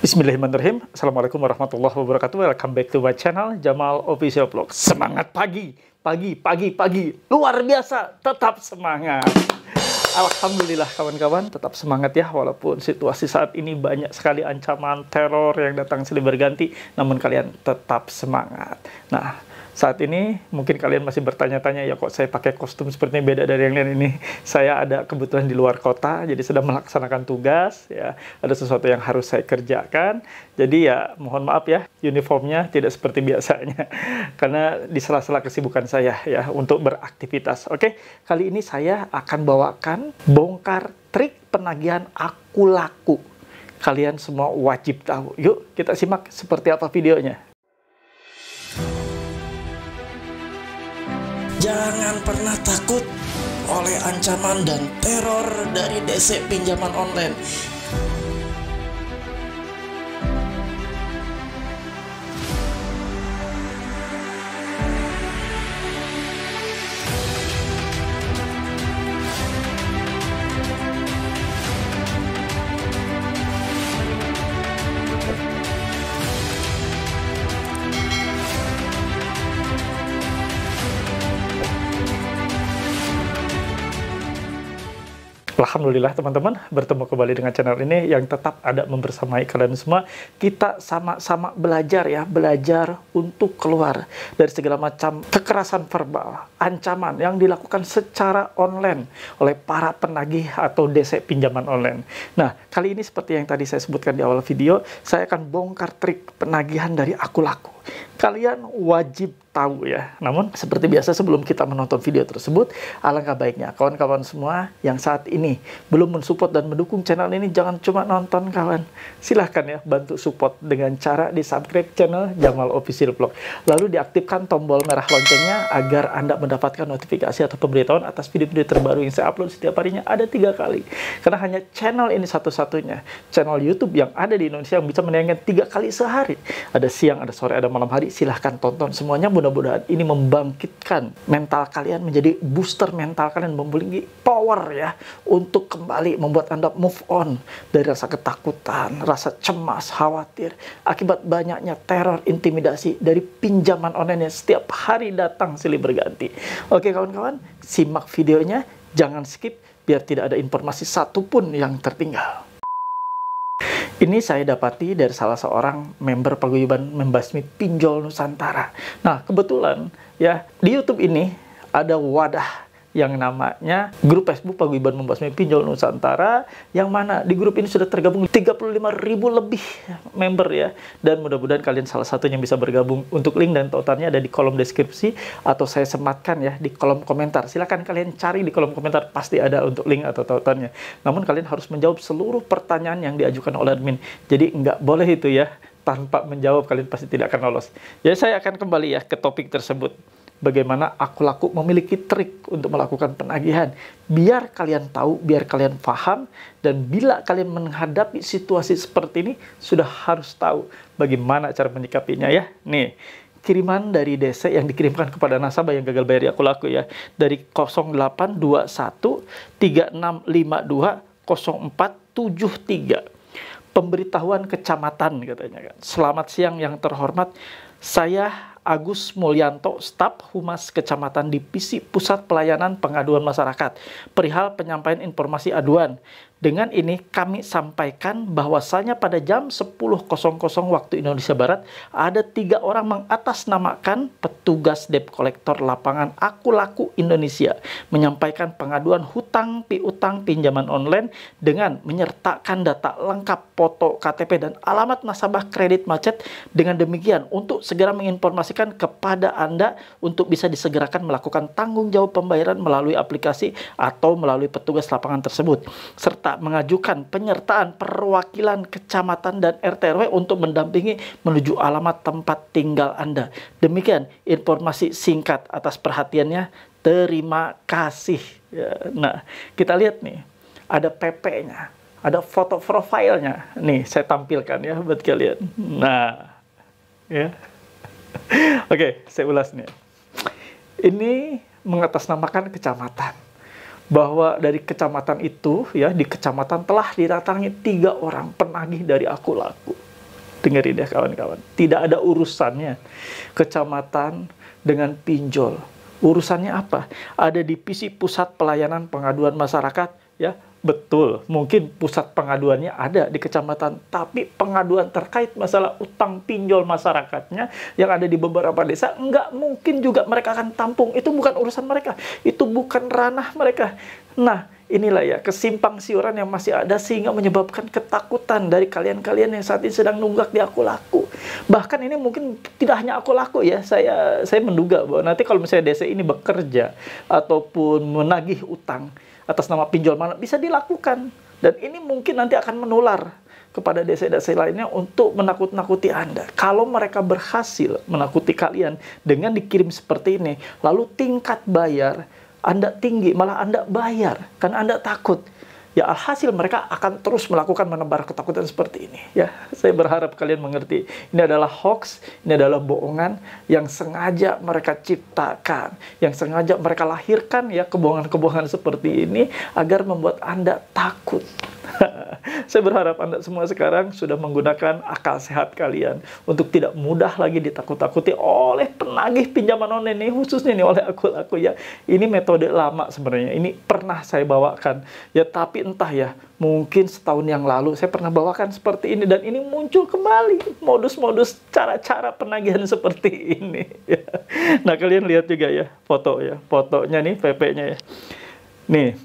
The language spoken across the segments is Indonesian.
Bismillahirrahmanirrahim. Assalamualaikum warahmatullahi wabarakatuh. Welcome back to my channel Jamal Official Vlog. Semangat pagi, pagi, pagi, pagi. Luar biasa, tetap semangat. Alhamdulillah kawan-kawan tetap semangat ya walaupun situasi saat ini banyak sekali ancaman teror yang datang silih berganti namun kalian tetap semangat. Nah, saat ini mungkin kalian masih bertanya-tanya ya kok saya pakai kostum seperti ini beda dari yang lain ini. Saya ada kebetulan di luar kota jadi sedang melaksanakan tugas ya. Ada sesuatu yang harus saya kerjakan. Jadi ya mohon maaf ya uniformnya tidak seperti biasanya karena di sela-sela kesibukan saya ya untuk beraktivitas. Oke, kali ini saya akan bawakan bongkar trik penagihan aku laku. Kalian semua wajib tahu. Yuk kita simak seperti apa videonya. Jangan pernah takut oleh ancaman dan teror dari DC pinjaman online. Alhamdulillah teman-teman bertemu kembali dengan channel ini yang tetap ada membersamai kalian semua. Kita sama-sama belajar ya, belajar untuk keluar dari segala macam kekerasan verbal, ancaman yang dilakukan secara online oleh para penagih atau DC pinjaman online. Nah, kali ini seperti yang tadi saya sebutkan di awal video, saya akan bongkar trik penagihan dari aku laku. Kalian wajib tahu ya. Namun seperti biasa sebelum kita menonton video tersebut, alangkah baiknya kawan-kawan semua yang saat ini belum mensupport dan mendukung channel ini jangan cuma nonton kawan. Silahkan ya bantu support dengan cara di subscribe channel Jamal Official Vlog. Lalu diaktifkan tombol merah loncengnya agar Anda mendapatkan notifikasi atau pemberitahuan atas video-video terbaru yang saya upload setiap harinya ada tiga kali. Karena hanya channel ini satu-satunya, channel YouTube yang ada di Indonesia yang bisa menayangkan tiga kali sehari. Ada siang, ada sore, ada malam hari. Silahkan tonton semuanya. Mudah mudah-mudahan ini membangkitkan mental kalian menjadi booster mental kalian memiliki power ya untuk kembali membuat Anda move on dari rasa ketakutan, rasa cemas, khawatir akibat banyaknya teror intimidasi dari pinjaman online yang setiap hari datang silih berganti. Oke kawan-kawan, simak videonya, jangan skip biar tidak ada informasi satupun yang tertinggal. Ini saya dapati dari salah seorang member paguyuban membasmi pinjol Nusantara. Nah, kebetulan ya di YouTube ini ada wadah yang namanya grup Facebook Paguyuban Membasmi Pinjol Nusantara yang mana di grup ini sudah tergabung 35 ribu lebih member ya dan mudah-mudahan kalian salah satunya bisa bergabung untuk link dan tautannya ada di kolom deskripsi atau saya sematkan ya di kolom komentar silahkan kalian cari di kolom komentar pasti ada untuk link atau tautannya namun kalian harus menjawab seluruh pertanyaan yang diajukan oleh admin jadi nggak boleh itu ya tanpa menjawab kalian pasti tidak akan lolos jadi ya, saya akan kembali ya ke topik tersebut bagaimana aku laku memiliki trik untuk melakukan penagihan. Biar kalian tahu, biar kalian paham, dan bila kalian menghadapi situasi seperti ini, sudah harus tahu bagaimana cara menyikapinya ya. Nih, kiriman dari DC yang dikirimkan kepada nasabah yang gagal bayar ya, aku laku ya. Dari 0821 3652 0473. Pemberitahuan kecamatan katanya kan. Selamat siang yang terhormat. Saya Agus Mulyanto, staf Humas Kecamatan Divisi Pusat Pelayanan Pengaduan Masyarakat, perihal penyampaian informasi aduan. Dengan ini kami sampaikan bahwasanya pada jam 10.00 waktu Indonesia Barat ada tiga orang mengatasnamakan petugas debt kolektor lapangan Aku Laku Indonesia menyampaikan pengaduan hutang piutang pinjaman online dengan menyertakan data lengkap foto KTP dan alamat nasabah kredit macet. Dengan demikian untuk segera menginformasikan kepada Anda untuk bisa disegerakan melakukan tanggung jawab pembayaran melalui aplikasi atau melalui petugas lapangan tersebut serta mengajukan penyertaan perwakilan kecamatan dan RT RW untuk mendampingi menuju alamat tempat tinggal Anda. Demikian informasi singkat atas perhatiannya. Terima kasih. Ya, nah, kita lihat nih ada PP-nya, ada foto profilnya. Nih, saya tampilkan ya buat kalian. Nah, ya. Oke, saya ulas nih. Ini mengatasnamakan kecamatan. Bahwa dari kecamatan itu, ya di kecamatan telah didatangi tiga orang penagih dari aku laku. Dengerin ya kawan-kawan. Tidak ada urusannya kecamatan dengan pinjol. Urusannya apa? Ada di divisi pusat pelayanan pengaduan masyarakat, ya Betul, mungkin pusat pengaduannya ada di kecamatan, tapi pengaduan terkait masalah utang pinjol masyarakatnya yang ada di beberapa desa, nggak mungkin juga mereka akan tampung. Itu bukan urusan mereka, itu bukan ranah mereka. Nah, inilah ya kesimpang siuran yang masih ada sehingga menyebabkan ketakutan dari kalian-kalian yang saat ini sedang nunggak di aku laku. Bahkan ini mungkin tidak hanya aku laku ya, saya saya menduga bahwa nanti kalau misalnya desa ini bekerja ataupun menagih utang, atas nama pinjol mana bisa dilakukan dan ini mungkin nanti akan menular kepada desa-desa lainnya untuk menakut-nakuti Anda. Kalau mereka berhasil menakuti kalian dengan dikirim seperti ini, lalu tingkat bayar Anda tinggi, malah Anda bayar karena Anda takut ya alhasil mereka akan terus melakukan menebar ketakutan seperti ini ya saya berharap kalian mengerti ini adalah hoax ini adalah bohongan yang sengaja mereka ciptakan yang sengaja mereka lahirkan ya kebohongan-kebohongan seperti ini agar membuat Anda takut saya berharap Anda semua sekarang sudah menggunakan akal sehat kalian untuk tidak mudah lagi ditakut-takuti oleh penagih pinjaman online ini khususnya nih oleh aku-aku ya. Ini metode lama sebenarnya. Ini pernah saya bawakan ya tapi entah ya mungkin setahun yang lalu saya pernah bawakan seperti ini dan ini muncul kembali modus-modus cara-cara penagihan seperti ini. Ya. Nah kalian lihat juga ya foto ya fotonya nih PP-nya ya. Nih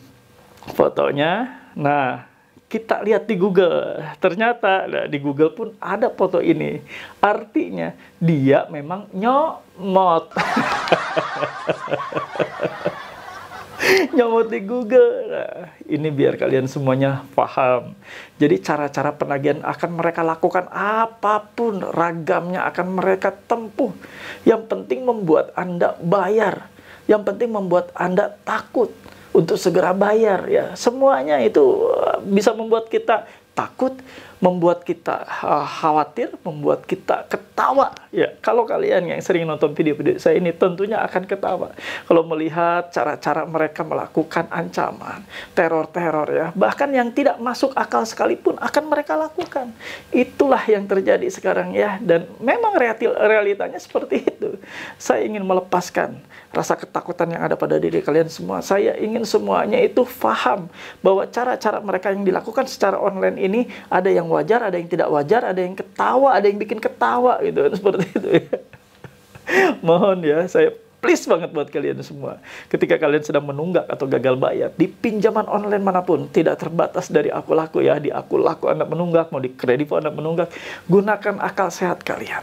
fotonya. Nah kita lihat di Google. Ternyata nah, di Google pun ada foto ini. Artinya dia memang nyomot. nyomot di Google. Nah, ini biar kalian semuanya paham. Jadi cara-cara penagihan akan mereka lakukan apapun ragamnya akan mereka tempuh. Yang penting membuat Anda bayar. Yang penting membuat Anda takut untuk segera bayar ya. Semuanya itu eh, bisa membuat kita takut membuat kita eh, khawatir, membuat kita ketawa. Ya, kalau kalian yang sering nonton video-video saya ini tentunya akan ketawa kalau melihat cara-cara mereka melakukan ancaman, teror-teror ya. Bahkan yang tidak masuk akal sekalipun akan mereka lakukan. Itulah yang terjadi sekarang ya dan memang realitanya seperti itu. Saya ingin melepaskan rasa ketakutan yang ada pada diri kalian semua. Saya ingin semuanya itu paham bahwa cara-cara mereka yang dilakukan secara online ini ada yang wajar, ada yang tidak wajar, ada yang ketawa, ada yang bikin ketawa gitu seperti itu. Ya. Mohon ya, saya please banget buat kalian semua. Ketika kalian sedang menunggak atau gagal bayar, di pinjaman online manapun, tidak terbatas dari aku laku ya, di aku laku Anda menunggak, mau di pun Anda menunggak, gunakan akal sehat kalian.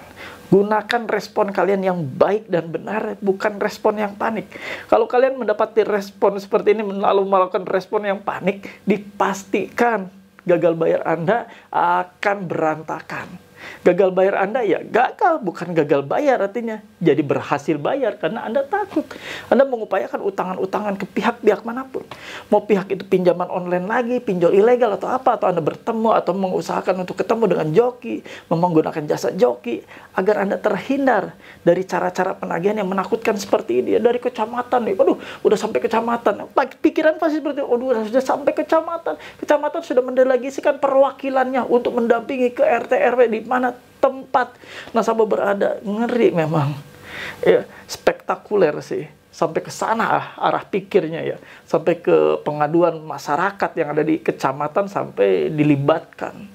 Gunakan respon kalian yang baik dan benar, bukan respon yang panik. Kalau kalian mendapati respon seperti ini, lalu melakukan respon yang panik, dipastikan gagal bayar Anda akan berantakan. Gagal bayar Anda ya gagal, bukan gagal bayar artinya. Jadi berhasil bayar karena Anda takut. Anda mengupayakan utangan-utangan ke pihak-pihak manapun. Mau pihak itu pinjaman online lagi, pinjol ilegal atau apa, atau Anda bertemu atau mengusahakan untuk ketemu dengan joki, menggunakan jasa joki, agar Anda terhindar dari cara-cara penagihan yang menakutkan seperti ini. Ya, dari kecamatan nih, aduh udah sampai kecamatan. Pikiran pasti seperti, aduh sudah sampai kecamatan. Kecamatan sudah mendelegisikan perwakilannya untuk mendampingi ke RT RW di mana tempat nasabah berada ngeri memang ya spektakuler sih sampai ke sana ah, arah pikirnya ya sampai ke pengaduan masyarakat yang ada di kecamatan sampai dilibatkan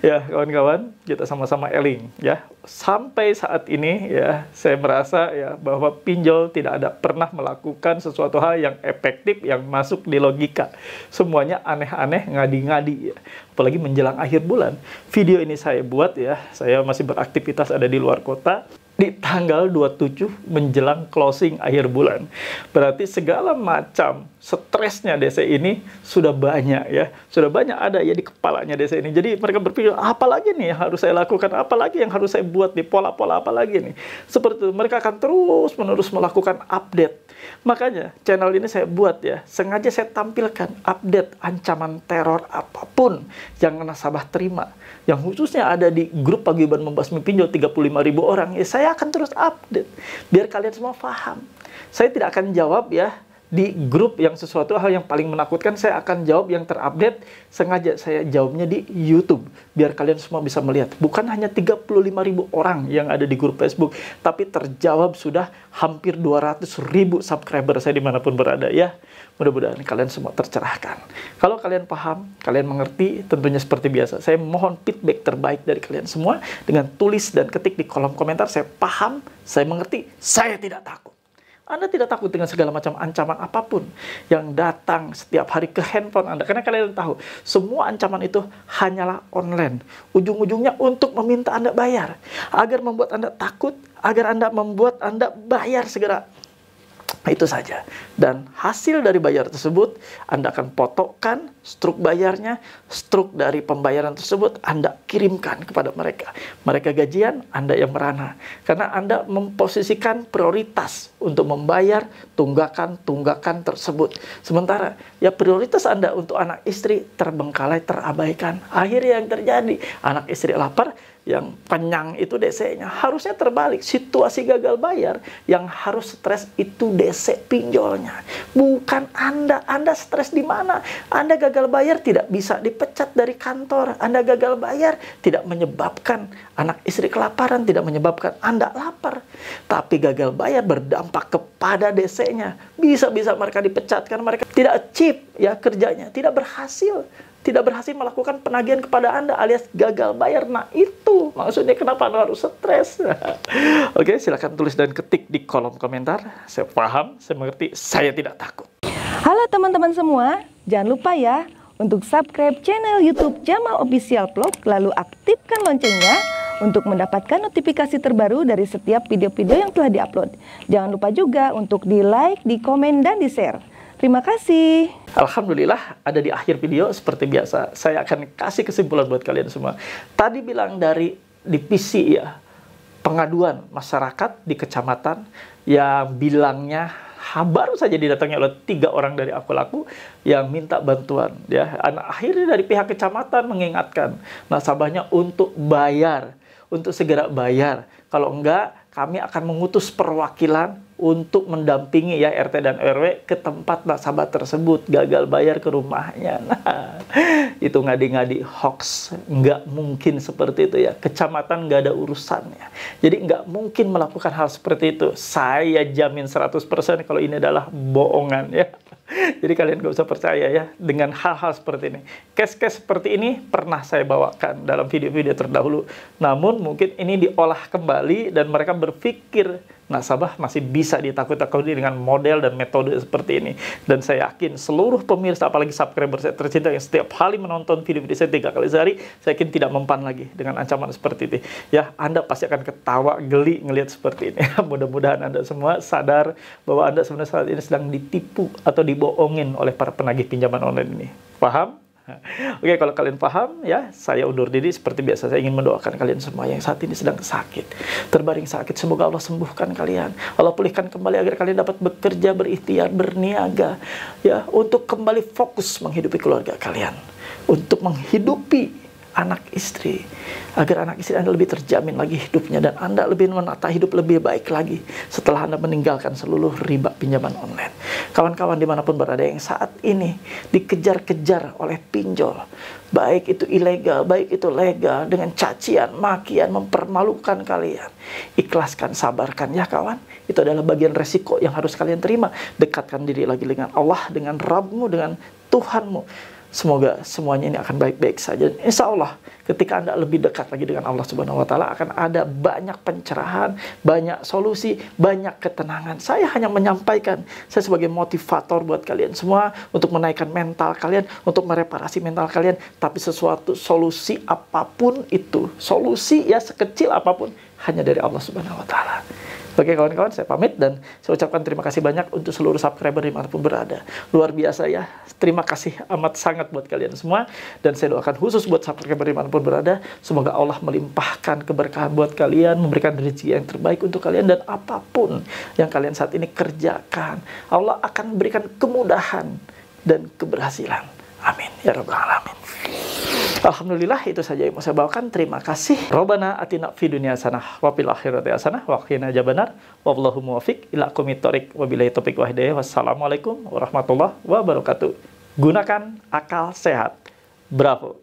ya kawan-kawan, kita sama-sama eling ya. Sampai saat ini ya saya merasa ya bahwa pinjol tidak ada pernah melakukan sesuatu hal yang efektif yang masuk di logika. Semuanya aneh-aneh, ngadi-ngadi ya. Apalagi menjelang akhir bulan. Video ini saya buat ya. Saya masih beraktivitas ada di luar kota di tanggal 27 menjelang closing akhir bulan. Berarti segala macam stresnya DC ini sudah banyak ya. Sudah banyak ada ya di kepalanya DC ini. Jadi mereka berpikir, apalagi nih yang harus saya lakukan? Apalagi yang harus saya buat di pola-pola apalagi nih? Seperti itu, mereka akan terus-menerus melakukan update. Makanya channel ini saya buat ya, sengaja saya tampilkan update ancaman teror apapun yang nasabah terima yang khususnya ada di grup paguyuban membasmi pinjol 35 ribu orang, ya saya akan terus update biar kalian semua paham. Saya tidak akan jawab ya di grup yang sesuatu hal yang paling menakutkan saya akan jawab yang terupdate sengaja saya jawabnya di YouTube biar kalian semua bisa melihat bukan hanya 35 orang yang ada di grup Facebook tapi terjawab sudah hampir 200 subscriber saya dimanapun berada ya mudah-mudahan kalian semua tercerahkan kalau kalian paham kalian mengerti tentunya seperti biasa saya mohon feedback terbaik dari kalian semua dengan tulis dan ketik di kolom komentar saya paham saya mengerti saya tidak takut anda tidak takut dengan segala macam ancaman apapun yang datang setiap hari ke handphone Anda. Karena kalian tahu, semua ancaman itu hanyalah online. Ujung-ujungnya untuk meminta Anda bayar. Agar membuat Anda takut, agar Anda membuat Anda bayar segera Nah, itu saja. Dan hasil dari bayar tersebut, Anda akan potokkan struk bayarnya, struk dari pembayaran tersebut Anda kirimkan kepada mereka. Mereka gajian, Anda yang merana. Karena Anda memposisikan prioritas untuk membayar tunggakan-tunggakan tersebut. Sementara, ya prioritas Anda untuk anak istri terbengkalai, terabaikan. Akhirnya yang terjadi, anak istri lapar, yang penyang itu DC-nya. Harusnya terbalik, situasi gagal bayar yang harus stres itu DC pinjolnya. Bukan Anda, Anda stres di mana? Anda gagal bayar tidak bisa dipecat dari kantor. Anda gagal bayar tidak menyebabkan anak istri kelaparan, tidak menyebabkan Anda lapar. Tapi gagal bayar berdampak kepada DC-nya. Bisa-bisa mereka dipecatkan mereka tidak achieve ya kerjanya, tidak berhasil tidak berhasil melakukan penagihan kepada Anda alias gagal bayar. Nah, itu maksudnya kenapa Anda harus stres. Oke, silahkan tulis dan ketik di kolom komentar. Saya paham, saya mengerti, saya tidak takut. Halo teman-teman semua, jangan lupa ya untuk subscribe channel YouTube Jamal Official Vlog, lalu aktifkan loncengnya untuk mendapatkan notifikasi terbaru dari setiap video-video yang telah diupload. Jangan lupa juga untuk di like, di komen, dan di share. Terima kasih. Alhamdulillah ada di akhir video seperti biasa. Saya akan kasih kesimpulan buat kalian semua. Tadi bilang dari di PC ya, pengaduan masyarakat di kecamatan yang bilangnya baru saja didatangi oleh tiga orang dari aku laku yang minta bantuan ya anak akhirnya dari pihak kecamatan mengingatkan nasabahnya untuk bayar untuk segera bayar kalau enggak kami akan mengutus perwakilan untuk mendampingi ya RT dan RW ke tempat nasabah tersebut gagal bayar ke rumahnya. Nah, itu ngadi-ngadi hoax, nggak mungkin seperti itu ya. Kecamatan nggak ada urusannya. Jadi nggak mungkin melakukan hal seperti itu. Saya jamin 100% kalau ini adalah bohongan ya. Jadi kalian nggak usah percaya ya dengan hal-hal seperti ini. Case-case seperti ini pernah saya bawakan dalam video-video terdahulu. Namun mungkin ini diolah kembali dan mereka berpikir nasabah masih bisa ditakut-takuti dengan model dan metode seperti ini. Dan saya yakin seluruh pemirsa, apalagi subscriber saya tercinta yang setiap hari menonton video-video saya tiga kali sehari, saya yakin tidak mempan lagi dengan ancaman seperti ini. Ya, Anda pasti akan ketawa geli ngelihat seperti ini. Mudah-mudahan Anda semua sadar bahwa Anda sebenarnya saat ini sedang ditipu atau dibohongin oleh para penagih pinjaman online ini. Paham? Oke, kalau kalian paham ya, saya undur diri seperti biasa. Saya ingin mendoakan kalian semua yang saat ini sedang sakit, terbaring sakit. Semoga Allah sembuhkan kalian. Allah pulihkan kembali agar kalian dapat bekerja, berikhtiar, berniaga ya untuk kembali fokus menghidupi keluarga kalian, untuk menghidupi anak istri agar anak istri Anda lebih terjamin lagi hidupnya dan Anda lebih menata hidup lebih baik lagi setelah Anda meninggalkan seluruh riba pinjaman online. Kawan-kawan dimanapun berada yang saat ini dikejar-kejar oleh pinjol, baik itu ilegal, baik itu legal, dengan cacian, makian, mempermalukan kalian. Ikhlaskan, sabarkan ya kawan. Itu adalah bagian resiko yang harus kalian terima. Dekatkan diri lagi dengan Allah, dengan Rabbmu, dengan Tuhanmu Semoga semuanya ini akan baik-baik saja. Insya Allah ketika Anda lebih dekat lagi dengan Allah Subhanahu wa taala akan ada banyak pencerahan, banyak solusi, banyak ketenangan. Saya hanya menyampaikan saya sebagai motivator buat kalian semua untuk menaikkan mental kalian, untuk mereparasi mental kalian, tapi sesuatu solusi apapun itu, solusi ya sekecil apapun hanya dari Allah Subhanahu wa taala. Oke kawan-kawan, saya pamit dan saya ucapkan terima kasih banyak untuk seluruh subscriber dimanapun berada. Luar biasa ya, terima kasih amat sangat buat kalian semua. Dan saya doakan khusus buat subscriber dimanapun dimanapun berada, semoga Allah melimpahkan keberkahan buat kalian, memberikan rezeki yang terbaik untuk kalian dan apapun yang kalian saat ini kerjakan, Allah akan berikan kemudahan dan keberhasilan. Amin ya rabbal alamin. Alhamdulillah itu saja yang mau saya bawakan. Terima kasih. Robana atina fi dunia sanah Wapil fil akhirati hasanah wa jabanar. Wallahu muwafiq ila aqwamit Wabilahi topik wahidaya. Wassalamualaikum warahmatullahi wabarakatuh. Gunakan akal sehat. Bravo.